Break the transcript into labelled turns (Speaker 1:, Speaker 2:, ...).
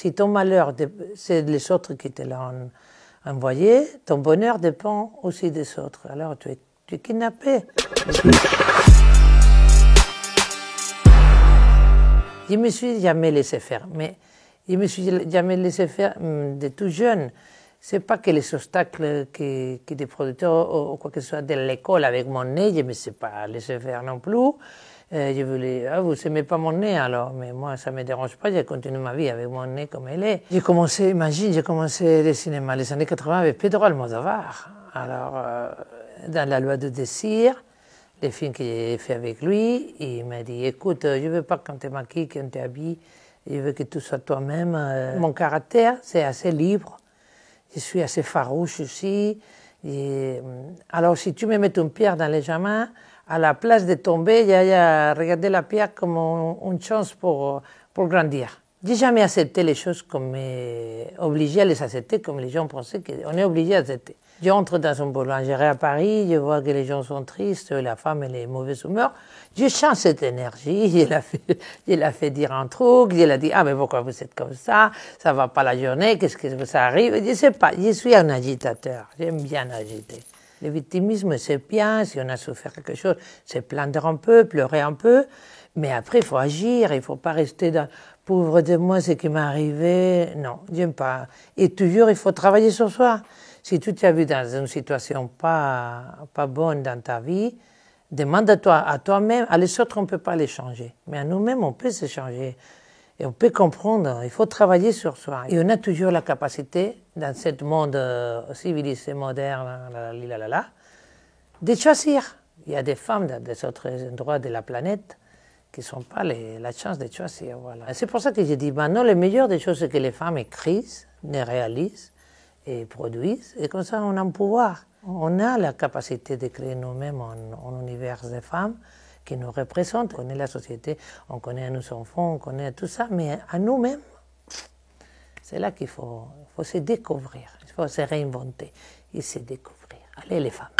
Speaker 1: Si ton malheur, c'est les autres qui te l'ont envoyé, ton bonheur dépend aussi des autres. Alors tu es, kidnappé. Je me suis jamais laissé faire, mais je me suis jamais laissé faire hum, de tout jeune. C'est pas que les obstacles que, des producteurs ou, ou quoi que ce soit de l'école avec mon nez, je ne me suis pas laissé faire non plus. Euh, je voulais, ah, vous aimez pas mon nez alors, mais moi ça me dérange pas, j'ai continué ma vie avec mon nez comme il est. J'ai commencé, imagine, j'ai commencé le cinéma les années 80 avec Pedro Almodovar. Alors, euh, dans La loi de désir, les films que j'ai fait avec lui, il m'a dit, écoute, euh, je veux pas quand tu maquillé, quand tu habillé, je veux que tout soit toi-même. mon caractère, c'est assez libre. Je suis assez farouche aussi. Et, alors, si tu me mets une pierre dans les jambes, à la place de tomber, il a, regardé la pierre comme une chance pour, pour grandir. J'ai jamais accepté les choses comme obligé à les accepter comme les gens pensaient qu'on est obligé à accepter. rentre dans un boulangerie à Paris, je vois que les gens sont tristes, la femme elle est mauvaise humeur. Je change cette énergie, je la fait, dire un truc, je la dit ah mais pourquoi vous êtes comme ça, ça va pas la journée, qu'est-ce que ça arrive, je ne sais pas, je suis un agitateur, j'aime bien agiter. Le victimisme, c'est bien, si on a souffert quelque chose, c'est plaindre un peu, pleurer un peu, mais après, il faut agir, il ne faut pas rester dans pauvre de moi, ce qui m'est arrivé. Non, j'aime pas. Et toujours, il faut travailler sur soi. Si tu t'es vu dans une situation pas, pas bonne dans ta vie, demande à toi, à toi-même, à les autres, on ne peut pas les changer. Mais à nous-mêmes, on peut se changer. Et on peut comprendre, il faut travailler sur soi. Et on a toujours la capacité, dans ce monde euh, civilisé, moderne, la là, de choisir. Il y a des femmes dans des autres endroits de la planète qui n'ont pas la chance de choisir. Voilà. C'est pour ça que j'ai dit, maintenant, les meilleures des choses, c'est que les femmes écrivent, réalisent et produisent. Et comme ça, on a un pouvoir. On a la capacité de créer nous-mêmes un, univers des femmes qui nous représente. On connaît la société, on connaît nos enfants, on connaît tout ça, mais à nous-mêmes, c'est là qu'il faut, faut se découvrir, il faut se réinventer et se découvrir. Allez les femmes.